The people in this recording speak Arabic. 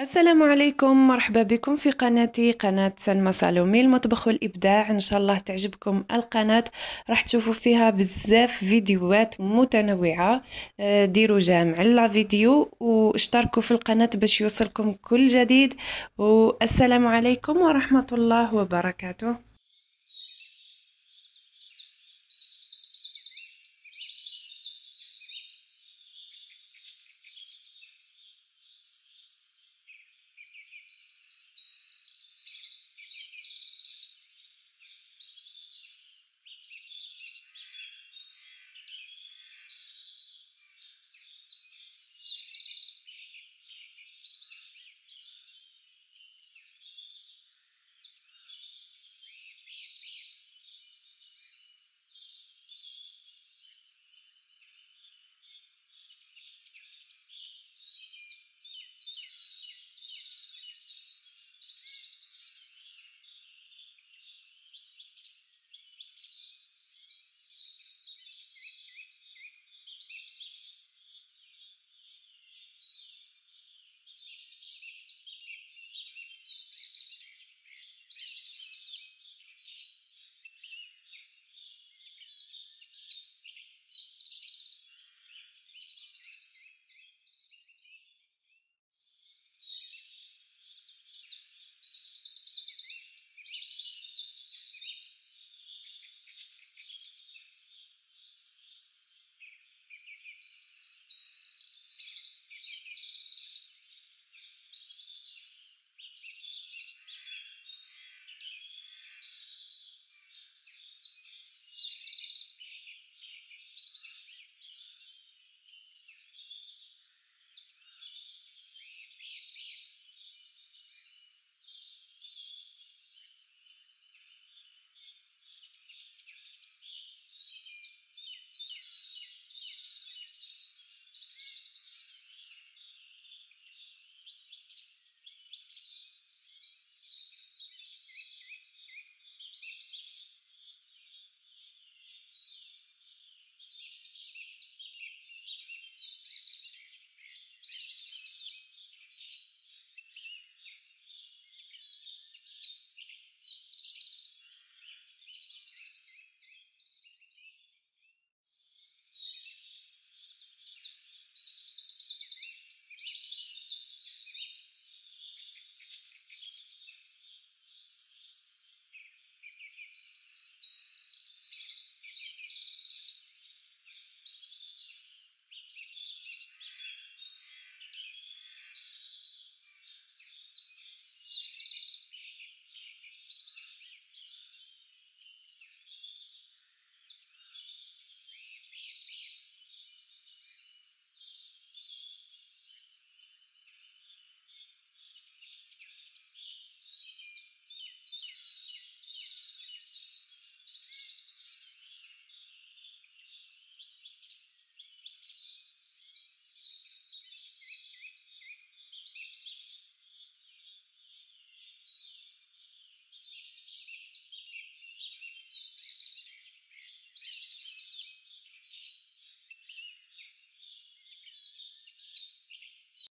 السلام عليكم مرحبا بكم في قناتي قناة سلمى سالومي المطبخ والإبداع إن شاء الله تعجبكم القناة راح تشوفوا فيها بزاف فيديوهات متنوعة آه، ديروا جامع لا فيديو واشتركوا في القناة باش يوصلكم كل جديد والسلام عليكم ورحمة الله وبركاته